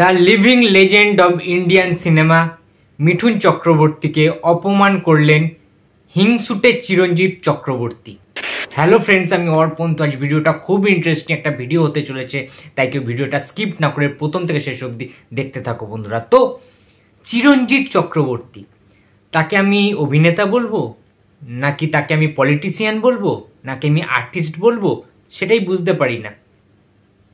the living legend of Indian cinema Mithun চক্রবর্তীকে অপমান করলেন হিংসুটে চিরঞ্জিত চক্রবর্তী হ্যালো ফ্রেন্ডস আমি অর্পণ তো আজ ভিডিওটা খুব ইন্টারেস্টিং একটা ভিডিও হতে চলেছে তাই কেউ ভিডিওটা স্কিপ না করে প্রথম থেকে শেষ অবধি দেখতে থাকো বন্ধুরা তো চিরঞ্জিত চক্রবর্তী তাকে আমি অভিনেতা বলবো নাকি তাকে আমি পলিটিশিয়ান বলবো নাকি আমি আর্টিস্ট বলবো সেটাই বুঝতে পারি না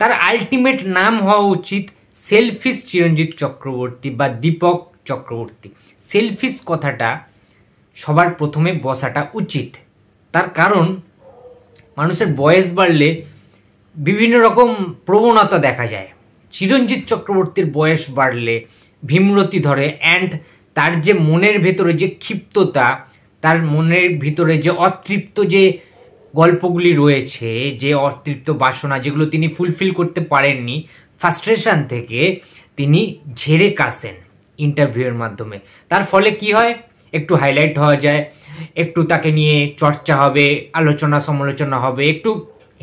তার আলটিমেট নাম হওয়া উচিত সেলফিস চিরঞ্জিত চক্রবর্তী বা দীপক চক্রবর্তী সেলফিস কথাটা সবার প্রথমে বসাটা উচিত তার কারণ মানুষের বয়স বাড়লে বিভিন্ন রকম প্রবণতা দেখা যায় চিরঞ্জিত চক্রবর্তীর বয়স বাড়লে ভীমরতি ধরে অ্যান্ড তার যে মনের ভেতরে যে ক্ষিপ্ততা তার মনের ভিতরে যে অতৃপ্ত যে গল্পগুলি রয়েছে যে অতৃপ্ত বাসনা যেগুলো তিনি ফুলফিল করতে পারেননি ফ্রাস্ট্রেশন থেকে তিনি ঝেড়ে কাশেন ইন্টারভিউয়ের মাধ্যমে তার ফলে কি হয় একটু হাইলাইট হওয়া যায় একটু তাকে নিয়ে চর্চা হবে আলোচনা সমালোচনা হবে একটু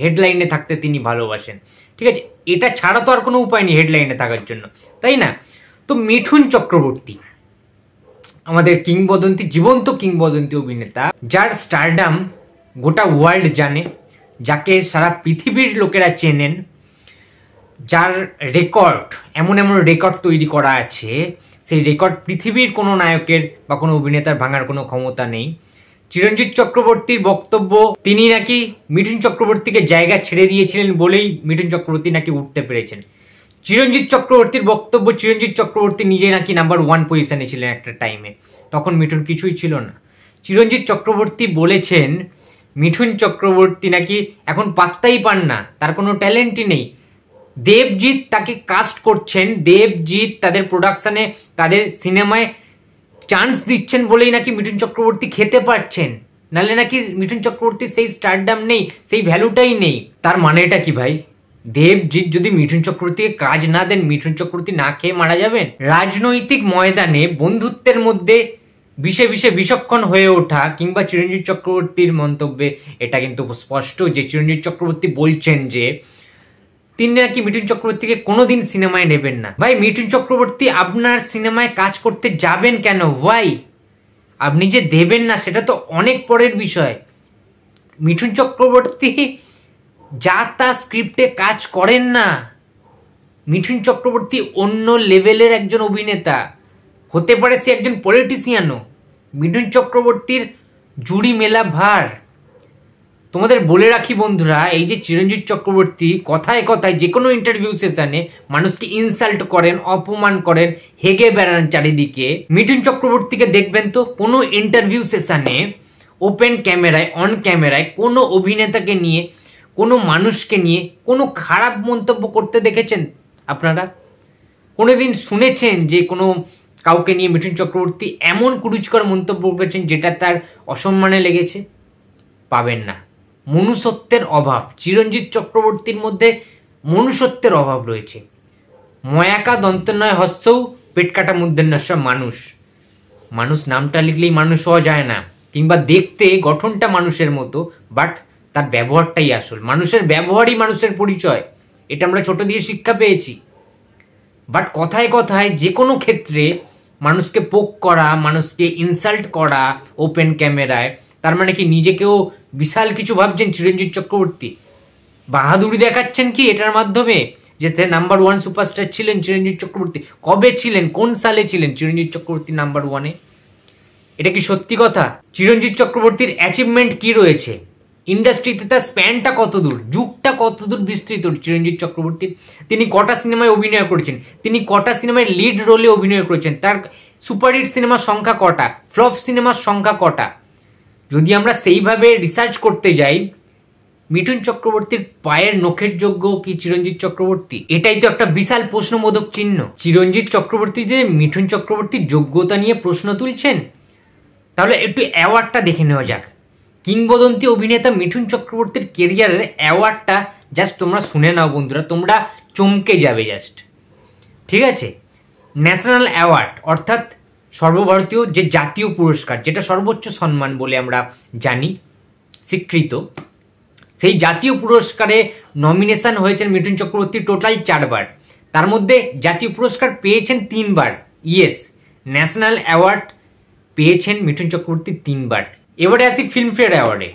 হেডলাইনে থাকতে তিনি ভালোবাসেন ঠিক আছে এটা ছাড়া তো আর কোনো উপায় নেই হেডলাইনে থাকার জন্য তাই না তো মিঠুন চক্রবর্তী আমাদের কিংবদন্তি জীবন্ত কিংবদন্তি অভিনেতা যার স্টারডাম গোটা ওয়ার্ল্ড জানে যাকে সারা পৃথিবীর লোকেরা চেনেন যার রেকর্ড এমন এমন রেকর্ড তৈরি করা আছে সেই রেকর্ড পৃথিবীর কোনো নায়কের বা কোনো অভিনেতার ভাঙার কোনো ক্ষমতা নেই চিরঞ্জিত চক্রবর্তীর বক্তব্য তিনি নাকি মিঠুন চক্রবর্তীকে জায়গা ছেড়ে দিয়েছিলেন বলেই মিঠুন চক্রবর্তী নাকি উঠতে পেরেছেন চিরঞ্জিত চক্রবর্তীর বক্তব্য চিরঞ্জিত চক্রবর্তী নিজে নাকি নাম্বার ওয়ান পজিশনে ছিলেন একটা টাইমে তখন মিঠুন কিছুই ছিল না চিরঞ্জিত চক্রবর্তী বলেছেন মিঠুন চক্রবর্তী নাকি এখন পাত্তাই পান না তার কোনো ট্যালেন্টই নেই দেবজিৎ তাকে কাস্ট করছেন দেবজিৎ তাদের প্রোডাকশানে তাদের সিনেমায় চান্স দিচ্ছেন বলেই নাকি মিঠুন চক্রবর্তী খেতে পারছেন নাহলে নাকি মিঠুন চক্রবর্তীর সেই স্টারডাম নেই সেই ভ্যালুটাই নেই তার মানে এটা কি ভাই দেবজিৎ যদি মিঠুন চক্রবর্তীকে কাজ না দেন মিঠুন চক্রবর্তী না খেয়ে মারা যাবেন রাজনৈতিক ময়দানে বন্ধুত্বের মধ্যে বিষে বিষে বিষক্ষণ হয়ে ওঠা কিংবা চিরঞ্জিত চক্রবর্তীর মন্তব্যে এটা কিন্তু স্পষ্ট যে চিরঞ্জিত চক্রবর্তী বলছেন যে তিনি নাকি মিঠুন চক্রবর্তীকে কোনোদিন সিনেমায় নেবেন না ভাই মিঠুন চক্রবর্তী আপনার সিনেমায় কাজ করতে যাবেন কেন ভাই আপনি যে দেবেন না সেটা তো অনেক পরের বিষয় মিঠুন চক্রবর্তী যা তা স্ক্রিপ্টে কাজ করেন না মিঠুন চক্রবর্তী অন্য লেভেলের একজন অভিনেতা হতে পারে সে একজন পলিটিশিয়ানও মিঠুন চক্রবর্তীর জুড়ি মেলা ভার তোমাদের বলে রাখি বন্ধুরা এই যে চিরঞ্জিত চক্রবর্তী কথায় কথায় যে কোনো ইন্টারভিউ সেশনে মানুষকে ইনসাল্ট করেন অপমান করেন হেগে বেড়ান চারিদিকে মিঠুন চক্রবর্তীকে দেখবেন তো কোনো ইন্টারভিউ সেশনে ওপেন ক্যামেরায় অন ক্যামেরায় কোনো অভিনেতাকে নিয়ে কোনো মানুষকে নিয়ে কোনো খারাপ মন্তব্য করতে দেখেছেন আপনারা কোনোদিন শুনেছেন যে কোনো কাউকে নিয়ে মিঠুন চক্রবর্তী এমন কুরুচকর মন্তব্য করেছেন যেটা তার অসম্মানে লেগেছে পাবেন না মনুষ্যত্বের অভাব চিরঞ্জিত চক্রবর্তীর মধ্যে মনুষ্যত্বের অভাব রয়েছে ময়াকা দন্তনয় হস্যৌ পেটকাটা মুদ্রেন্যস্য মানুষ মানুষ নামটা লিখলেই মানুষ হওয়া যায় না কিংবা দেখতে গঠনটা মানুষের মতো বাট তার ব্যবহারটাই আসল মানুষের ব্যবহারই মানুষের পরিচয় এটা আমরা ছোট দিয়ে শিক্ষা পেয়েছি বাট কথায় কথায় যে কোনো ক্ষেত্রে মানুষকে পোক করা মানুষকে ইনসাল্ট করা ওপেন ক্যামেরায় তার মানে কি নিজেকেও বিশাল কিছু ভাবছেন চিরঞ্জিত চক্রবর্তী বাহাদুরি দেখাচ্ছেন কি এটার মাধ্যমে যে নাম্বার ওয়ান সুপারস্টার ছিলেন চিরঞ্জিত চক্রবর্তী কবে ছিলেন কোন সালে ছিলেন চিরঞ্জিত চক্রবর্তী নাম্বার ওয়ানে এটা কি সত্যি কথা চিরঞ্জিত চক্রবর্তীর অ্যাচিভমেন্ট কি রয়েছে ইন্ডাস্ট্রিতে তার স্প্যানটা কত দূর যুগটা কত দূর বিস্তৃত চিরঞ্জিত চক্রবর্তীর তিনি কটা সিনেমায় অভিনয় করেছেন তিনি কটা সিনেমায় লিড রোলে অভিনয় করেছেন তার সুপারহিট সিনেমার সংখ্যা কটা ফ্লপ সিনেমার সংখ্যা কটা যদি আমরা সেইভাবে রিসার্চ করতে যাই মিঠুন চক্রবর্তীর পায়ের নখের যোগ্য কি চিরঞ্জিত চক্রবর্তী এটাই তো একটা বিশাল প্রশ্নবোধক চিহ্ন চিরঞ্জিত চক্রবর্তী যে মিঠুন চক্রবর্তীর যোগ্যতা নিয়ে প্রশ্ন তুলছেন তাহলে একটু অ্যাওয়ার্ডটা দেখে নেওয়া যাক কিংবদন্তি অভিনেতা মিঠুন চক্রবর্তীর কেরিয়ারের অ্যাওয়ার্ডটা জাস্ট তোমরা শুনে নাও বন্ধুরা তোমরা চমকে যাবে জাস্ট ঠিক আছে ন্যাশনাল অ্যাওয়ার্ড অর্থাৎ সর্বভারতীয় যে জাতীয় পুরস্কার যেটা সর্বোচ্চ সম্মান বলে আমরা জানি স্বীকৃত সেই জাতীয় পুরস্কারে নমিনেশন হয়েছেন মিঠুন চক্রবর্তী টোটাল চারবার তার মধ্যে জাতীয় পুরস্কার পেয়েছেন তিনবার ইয়েস ন্যাশনাল অ্যাওয়ার্ড পেয়েছেন মিঠুন চক্রবর্তী তিনবার এবারে আসি ফিল্মফেয়ার অ্যাওয়ার্ডে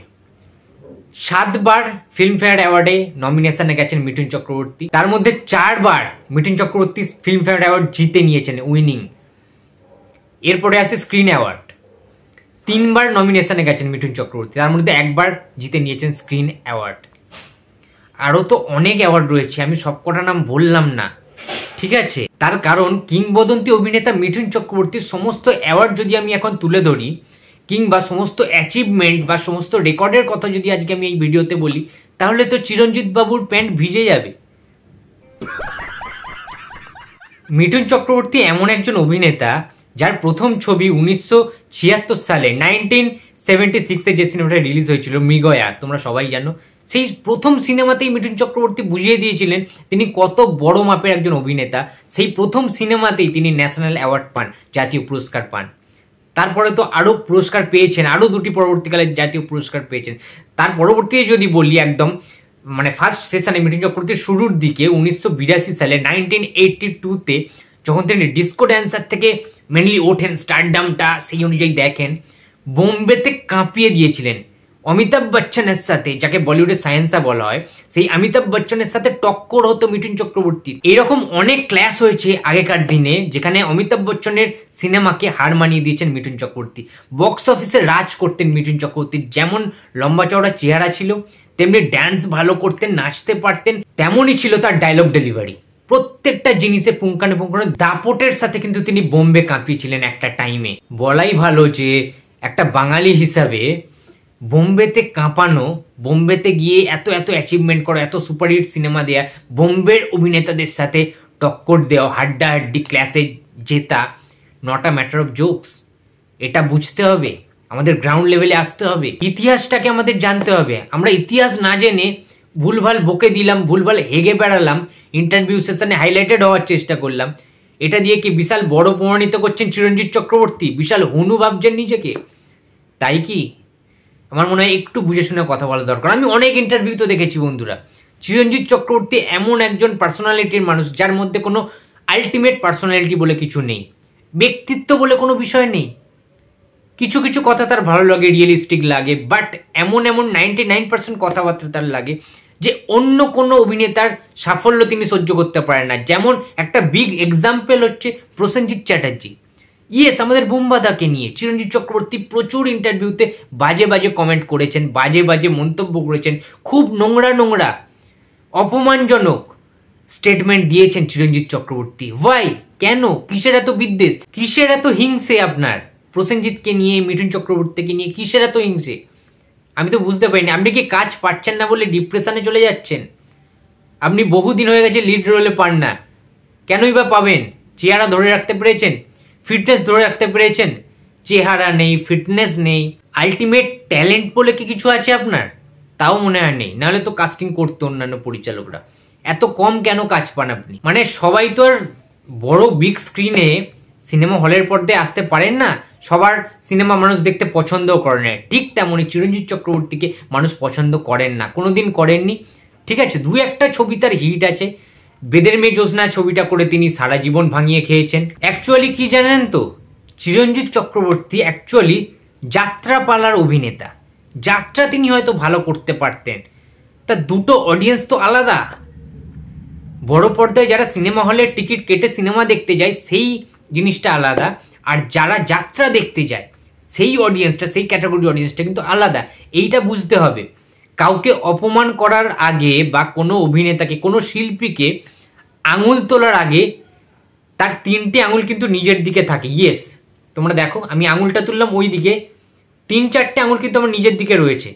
সাতবার ফিল্মফেয়ার অ্যাওয়ার্ডে নমিনেশনে গেছেন মিঠুন চক্রবর্তী তার মধ্যে চারবার মিঠুন চক্রবর্তী ফিল্মফেয়ার অ্যাওয়ার্ড জিতে নিয়েছেন উইনিং এরপরে আছে স্ক্রিন অ্যাওয়ার্ড তিনবার নমিনেশনে গেছেন মিঠুন চক্রবর্তী তার মধ্যে একবার জিতে নিয়েছেন স্ক্রিন অ্যাওয়ার্ড আরও তো অনেক অ্যাওয়ার্ড রয়েছে আমি সবকটা নাম বললাম না ঠিক আছে তার কারণ কিংবদন্তি অভিনেতা মিঠুন চক্রবর্তীর সমস্ত অ্যাওয়ার্ড যদি আমি এখন তুলে ধরি কিংবা সমস্ত অ্যাচিভমেন্ট বা সমস্ত রেকর্ডের কথা যদি আজকে আমি এই ভিডিওতে বলি তাহলে তো চিরঞ্জিত বাবুর প্যান্ট ভিজে যাবে মিঠুন চক্রবর্তী এমন একজন অভিনেতা যার প্রথম ছবি উনিশশো ছিয়াত্তর সালে নাইনটিন সেভেন্টি সিক্সে যে সিনেমাটা রিলিজ হয়েছিল মৃগয়া তোমরা সবাই জানো সেই প্রথম সিনেমাতেই মিঠুন চক্রবর্তী বুঝিয়ে দিয়েছিলেন তিনি কত বড় মাপের একজন অভিনেতা সেই প্রথম সিনেমাতেই তিনি ন্যাশনাল অ্যাওয়ার্ড পান জাতীয় পুরস্কার পান তারপরে তো আরও পুরস্কার পেয়েছেন আরও দুটি পরবর্তীকালে জাতীয় পুরস্কার পেয়েছেন তার পরবর্তীতে যদি বলি একদম মানে ফার্স্ট সেশনে মিঠুন চক্রবর্তীর শুরুর দিকে উনিশশো সালে নাইনটিন এইটটি টুতে যখন তিনি ডিস্কো ড্যান্সার থেকে মেনলি ওঠেন স্টারডামটা সেই অনুযায়ী দেখেন বোম্বেতে কাঁপিয়ে দিয়েছিলেন অমিতাভ বচ্চনের সাথে যাকে বলিউডের সায়েন্সা বলা হয় সেই অমিতাভ বচ্চনের সাথে টক্কর হতো মিঠুন চক্রবর্তী এরকম অনেক ক্ল্যাশ হয়েছে আগেকার দিনে যেখানে অমিতাভ বচ্চনের সিনেমাকে হার মানিয়ে দিয়েছেন মিঠুন চক্রবর্তী বক্স অফিসে রাজ করতেন মিঠুন চক্রবর্তীর যেমন লম্বা চওড়া চেহারা ছিল তেমনি ড্যান্স ভালো করতেন নাচতে পারতেন তেমনই ছিল তার ডায়লগ ডেলিভারি প্রত্যেকটা জিনিসে পুঙ্খানুপুঙ্খানু দাপটের সাথে কিন্তু তিনি বোম্বে কাঁপিয়েছিলেন একটা টাইমে বলাই ভালো যে একটা বাঙালি হিসাবে বোম্বেতে কাঁপানো বোম্বেতে গিয়ে এত এত অ্যাচিভমেন্ট করা এত সুপারহিট সিনেমা দেয়া বোম্বের অভিনেতাদের সাথে টক্কর দেওয়া হাড্ডাহাড্ডি ক্লাসে জেতা নটা ম্যাটার অফ জোকস এটা বুঝতে হবে আমাদের গ্রাউন্ড লেভেলে আসতে হবে ইতিহাসটাকে আমাদের জানতে হবে আমরা ইতিহাস না জেনে ভুলভাল বকে দিলাম ভুলভাল হেগে বেড়ালাম ইন্টারভিউ সেশনে হাইলাইটেড হওয়ার চেষ্টা করলাম এটা দিয়ে কি বিশাল বড় প্রমাণিত করছেন চিরঞ্জিত চক্রবর্তী বিশাল হনু ভাবছেন নিজেকে তাই কি আমার মনে হয় একটু বুঝে শুনে কথা বলা দরকার আমি অনেক ইন্টারভিউ তো দেখেছি বন্ধুরা চিরঞ্জিত চক্রবর্তী এমন একজন পার্সোনালিটির মানুষ যার মধ্যে কোনো আলটিমেট পার্সোনালিটি বলে কিছু নেই ব্যক্তিত্ব বলে কোনো বিষয় নেই কিছু কিছু কথা তার ভালো লাগে রিয়েলিস্টিক লাগে বাট এমন এমন নাইনটি নাইন পার্সেন্ট কথাবার্তা তার লাগে যে অন্য কোনো অভিনেতার সাফল্য তিনি সহ্য করতে পারেন না যেমন একটা বিগ এক্সাম্পল হচ্ছে প্রসেনজিৎ চ্যাটার্জি ইয়েস আমাদের বুম্বাদাকে নিয়ে চিরঞ্জিত চক্রবর্তী প্রচুর ইন্টারভিউতে বাজে বাজে কমেন্ট করেছেন বাজে বাজে মন্তব্য করেছেন খুব নোংরা নোংরা অপমানজনক স্টেটমেন্ট দিয়েছেন চিরঞ্জিত চক্রবর্তী ওয়াই কেন কিসের এত বিদ্বেষ কিসের এত হিংসে আপনার প্রসেনজিৎকে নিয়ে মিঠুন চক্রবর্তীকে নিয়ে কিসের এত হিংসে আমি তো বুঝতে পারিনি আপনি কি কাজ পাচ্ছেন না বলে ডিপ্রেশনে চলে যাচ্ছেন আপনি বহুদিন হয়ে গেছে লিড রোলে পান না কেনই বা পাবেন চেহারা ধরে রাখতে পেরেছেন ফিটনেস ধরে রাখতে পেরেছেন চেহারা নেই ফিটনেস নেই আলটিমেট ট্যালেন্ট বলে কি কিছু আছে আপনার তাও মনে হয় নেই নাহলে তো কাস্টিং করতো অন্যান্য পরিচালকরা এত কম কেন কাজ পান আপনি মানে সবাই তো আর বড় বিগ স্ক্রিনে সিনেমা হলের পর্দায় আসতে পারেন না সবার সিনেমা মানুষ দেখতে পছন্দও করে না ঠিক তেমনই চিরঞ্জিত চক্রবর্তীকে মানুষ পছন্দ করেন না কোনোদিন করেননি ঠিক আছে দু একটা ছবি তার হিট আছে বেদের মেয়ে যোজনা ছবিটা করে তিনি সারা জীবন ভাঙিয়ে খেয়েছেন অ্যাকচুয়ালি কি জানেন তো চিরঞ্জিত চক্রবর্তী অ্যাকচুয়ালি যাত্রাপালার অভিনেতা যাত্রা তিনি হয়তো ভালো করতে পারতেন তা দুটো অডিয়েন্স তো আলাদা বড় পর্দায় যারা সিনেমা হলে টিকিট কেটে সিনেমা দেখতে যায় সেই জিনিসটা আলাদা আর যারা যাত্রা দেখতে যায় সেই অডিয়েন্সটা সেই ক্যাটাগরি অডিয়েন্সটা কিন্তু আলাদা এইটা বুঝতে হবে কাউকে অপমান করার আগে বা কোনো অভিনেতাকে কোনো শিল্পীকে আঙুল তোলার আগে তার তিনটে আঙুল কিন্তু নিজের দিকে থাকে ইয়েস তোমরা দেখো আমি আঙুলটা তুললাম ওই দিকে তিন চারটে আঙুল কিন্তু আমার নিজের দিকে রয়েছে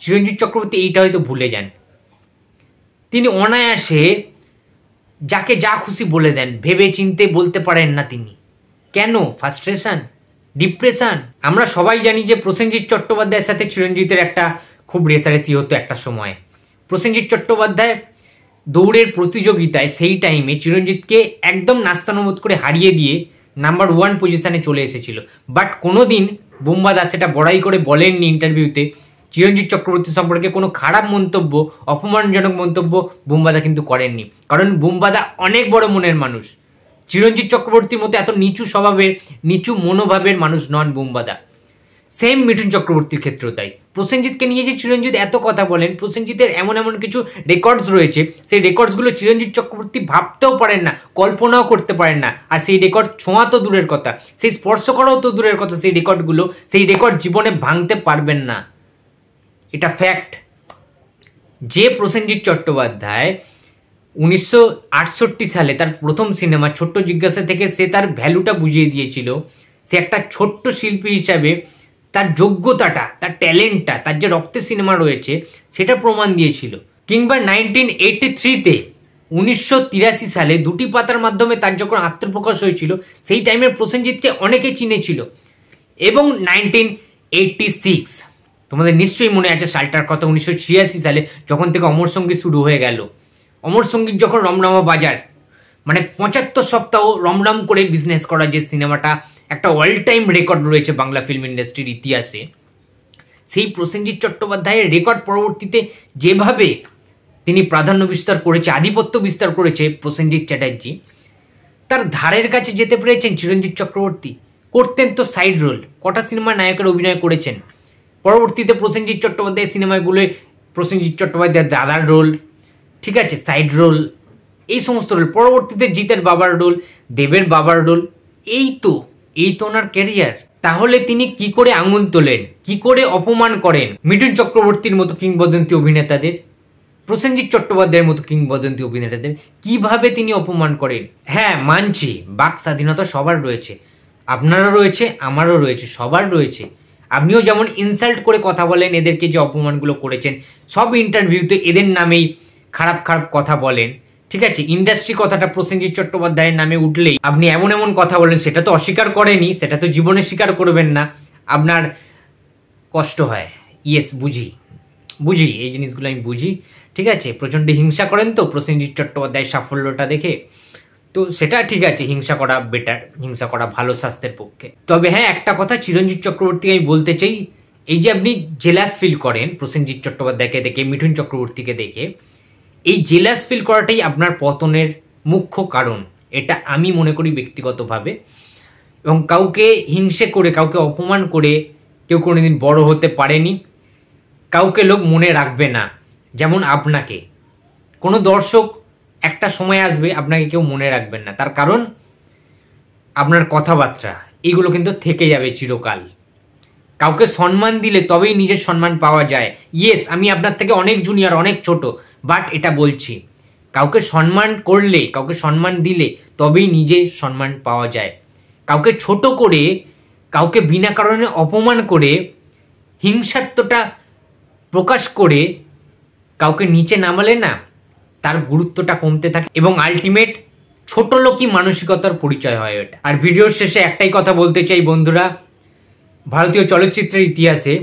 চিরঞ্জিত চক্রবর্তী এইটা হয়তো ভুলে যান তিনি অনায়াসে যাকে যা খুশি বলে দেন ভেবে চিনতে বলতে পারেন না তিনি কেন ফার্স্ট্রেশন ডিপ্রেশন আমরা সবাই জানি যে প্রসেনজিৎ চট্টোপাধ্যায়ের সাথে চিরঞ্জিতের একটা খুব রেসারেসি হতো একটা সময় প্রসেনজিৎ চট্টোপাধ্যায় দৌড়ের প্রতিযোগিতায় সেই টাইমে চিরঞ্জিতকে একদম নাস্তানুবোধ করে হারিয়ে দিয়ে নাম্বার ওয়ান পজিশানে চলে এসেছিল বাট কোনোদিন বোম্বা দাস সেটা বড়াই করে বলেননি ইন্টারভিউতে চিরঞ্জিত চক্রবর্তী সম্পর্কে কোনো খারাপ মন্তব্য অপমানজনক মন্তব্য বুমবাদা কিন্তু করেননি কারণ বুমবাদা অনেক বড় মনের মানুষ চিরঞ্জিত চক্রবর্তীর মতো এত নিচু স্বভাবের নিচু মনোভাবের মানুষ নন বুমবাদা সেম মিঠুন চক্রবর্তীর ক্ষেত্রেও তাই প্রসেনজিৎকে নিয়ে যে চিরঞ্জিত এত কথা বলেন প্রসেনজিতের এমন এমন কিছু রেকর্ডস রয়েছে সেই রেকর্ডসগুলো চিরঞ্জিত চক্রবর্তী ভাবতেও পারেন না কল্পনাও করতে পারেন না আর সেই রেকর্ড ছোঁয়া তো দূরের কথা সেই স্পর্শ করাও তো দূরের কথা সেই রেকর্ডগুলো সেই রেকর্ড জীবনে ভাঙতে পারবেন না এটা ফ্যাক্ট যে প্রসেনজিৎ চট্টোপাধ্যায় উনিশশো সালে তার প্রথম সিনেমা ছোট্ট জিজ্ঞাসা থেকে সে তার ভ্যালুটা বুঝিয়ে দিয়েছিল সে একটা ছোট্ট শিল্পী হিসাবে তার যোগ্যতাটা তার ট্যালেন্টটা তার যে রক্তের সিনেমা রয়েছে সেটা প্রমাণ দিয়েছিল কিংবা নাইনটিন এইটি থ্রিতে উনিশশো সালে দুটি পাতার মাধ্যমে তার যখন আত্মপ্রকাশ হয়েছিল সেই টাইমে প্রসেনজিৎকে অনেকে চিনেছিল এবং নাইনটিন এইটটি সিক্স তোমাদের নিশ্চয়ই মনে আছে সালটার কথা উনিশশো সালে যখন থেকে অমর সঙ্গীত শুরু হয়ে গেল অমর সঙ্গীত যখন রমরমা বাজার মানে পঁচাত্তর সপ্তাহ রমরম করে বিজনেস করা যে সিনেমাটা একটা অল টাইম রেকর্ড রয়েছে বাংলা ফিল্ম ইন্ডাস্ট্রির ইতিহাসে সেই প্রসেনজিৎ চট্টোপাধ্যায়ের রেকর্ড পরবর্তীতে যেভাবে তিনি প্রাধান্য বিস্তার করেছে আধিপত্য বিস্তার করেছে প্রসেনজিৎ চ্যাটার্জি তার ধারের কাছে যেতে পেরেছেন চিরঞ্জিত চক্রবর্তী করতেন তো সাইড রোল কটা সিনেমা নায়কের অভিনয় করেছেন পরবর্তীতে প্রসেনজিৎ চট্টোপাধ্যায় সিনেমাগুলোয় প্রসেনজিৎ চট্টোপাধ্যায়ের দাদার রোল ঠিক আছে সাইড রোল এই সমস্ত রোল পরবর্তীতে জিতের বাবার রোল দেবের বাবার রোল এই তো এই তো ওনার ক্যারিয়ার তাহলে তিনি কি করে আঙুল তোলেন কি করে অপমান করেন মিঠুন চক্রবর্তীর মতো কিংবদন্তী অভিনেতাদের প্রসেনজিৎ চট্টোপাধ্যায়ের মতো কিংবদন্তী অভিনেতাদের কিভাবে তিনি অপমান করেন হ্যাঁ মানছি বাক স্বাধীনতা সবার রয়েছে আপনারও রয়েছে আমারও রয়েছে সবার রয়েছে আপনিও যেমন ইনসাল্ট করে কথা বলেন এদেরকে যে অপমানগুলো করেছেন সব ইন্টারভিউতে এদের নামেই খারাপ খারাপ কথা বলেন ঠিক আছে ইন্ডাস্ট্রি কথাটা প্রসেনজিৎ চট্টোপাধ্যায়ের নামে উঠলেই আপনি এমন এমন কথা বলেন সেটা তো অস্বীকার করেনি সেটা তো জীবনে স্বীকার করবেন না আপনার কষ্ট হয় ইয়েস বুঝি বুঝি এই জিনিসগুলো আমি বুঝি ঠিক আছে প্রচণ্ড হিংসা করেন তো প্রসেনজিৎ চট্টোপাধ্যায়ের সাফল্যটা দেখে তো সেটা ঠিক আছে হিংসা করা বেটার হিংসা করা ভালো স্বাস্থ্যের পক্ষে তবে হ্যাঁ একটা কথা চিরঞ্জিত চক্রবর্তীকে আমি বলতে চাই এই যে আপনি জেলাস ফিল করেন প্রসেনজিৎ চট্টোপাধ্যায়কে দেখে মিঠুন চক্রবর্তীকে দেখে এই জেলাস ফিল করাটাই আপনার পতনের মুখ্য কারণ এটা আমি মনে করি ব্যক্তিগতভাবে এবং কাউকে হিংসে করে কাউকে অপমান করে কেউ কোনোদিন বড় হতে পারেনি কাউকে লোক মনে রাখবে না যেমন আপনাকে কোনো দর্শক একটা সময় আসবে আপনাকে কেউ মনে রাখবেন না তার কারণ আপনার কথাবার্তা এগুলো কিন্তু থেকে যাবে চিরকাল কাউকে সম্মান দিলে তবেই নিজের সম্মান পাওয়া যায় ইয়েস আমি আপনার থেকে অনেক জুনিয়র অনেক ছোট বাট এটা বলছি কাউকে সম্মান করলে কাউকে সম্মান দিলে তবেই নিজে সম্মান পাওয়া যায় কাউকে ছোট করে কাউকে বিনা কারণে অপমান করে হিংসাত্মটা প্রকাশ করে কাউকে নিচে নামালে না তার গুরুত্বটা কমতে থাকে এবং আলটিমেট ছোট লোকই মানসিকতার পরিচয় হয় ওটা আর ভিডিওর শেষে একটাই কথা বলতে চাই বন্ধুরা ভারতীয় চলচ্চিত্রের ইতিহাসে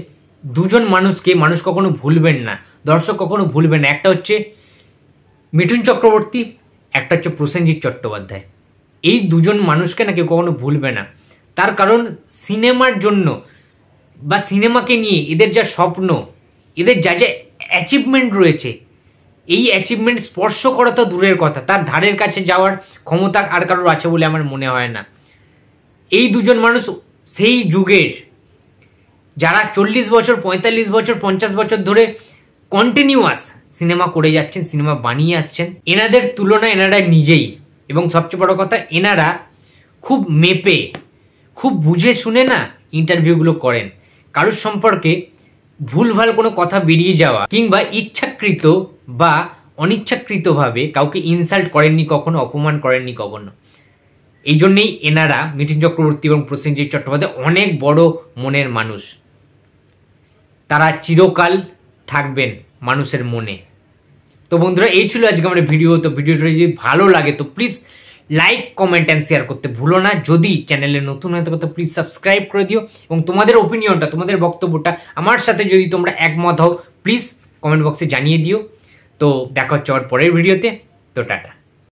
দুজন মানুষকে মানুষ কখনো ভুলবেন না দর্শক কখনো ভুলবেন না একটা হচ্ছে মিঠুন চক্রবর্তী একটা হচ্ছে প্রসেনজিৎ চট্টোপাধ্যায় এই দুজন মানুষকে না কেউ কখনো ভুলবে না তার কারণ সিনেমার জন্য বা সিনেমাকে নিয়ে এদের যা স্বপ্ন এদের যা যা অ্যাচিভমেন্ট রয়েছে এই অ্যাচিভমেন্ট স্পর্শ করা তো দূরের কথা তার ধারের কাছে যাওয়ার ক্ষমতা আর কারোর আছে বলে আমার মনে হয় না এই দুজন মানুষ সেই যুগের যারা চল্লিশ বছর পঁয়তাল্লিশ বছর পঞ্চাশ বছর ধরে কন্টিনিউয়াস সিনেমা করে যাচ্ছেন সিনেমা বানিয়ে আসছেন এনাদের তুলনা এনারা নিজেই এবং সবচেয়ে বড় কথা এনারা খুব মেপে খুব বুঝে শুনে না ইন্টারভিউগুলো করেন কারোর সম্পর্কে ভুলভাল কোনো কথা বেরিয়ে যাওয়া কিংবা ইচ্ছাকৃত বা অনিচ্ছাকৃতভাবে কাউকে ইনসাল্ট করেননি কখনো অপমান করেননি কখনো এই জন্যেই এনারা মিঠুন চক্রবর্তী এবং প্রসেনজিৎ চট্টোপাধ্যায় অনেক বড় মনের মানুষ তারা চিরকাল থাকবেন মানুষের মনে তো বন্ধুরা এই ছিল আজকে আমার ভিডিও তো ভিডিওটা যদি ভালো লাগে তো please like comment and share করতে ভুলো না যদি চ্যানেলে নতুন হয়ে থাকো তো প্লিজ সাবস্ক্রাইব করে দিও এবং তোমাদের ওপিনিয়নটা তোমাদের বক্তব্যটা আমার সাথে যদি তোমরা একমত হও প্লিজ কমেন্ট বক্সে জানিয়ে দিও তো দেখা হচ্ছে আমার পরের ভিডিওতে তো টাটা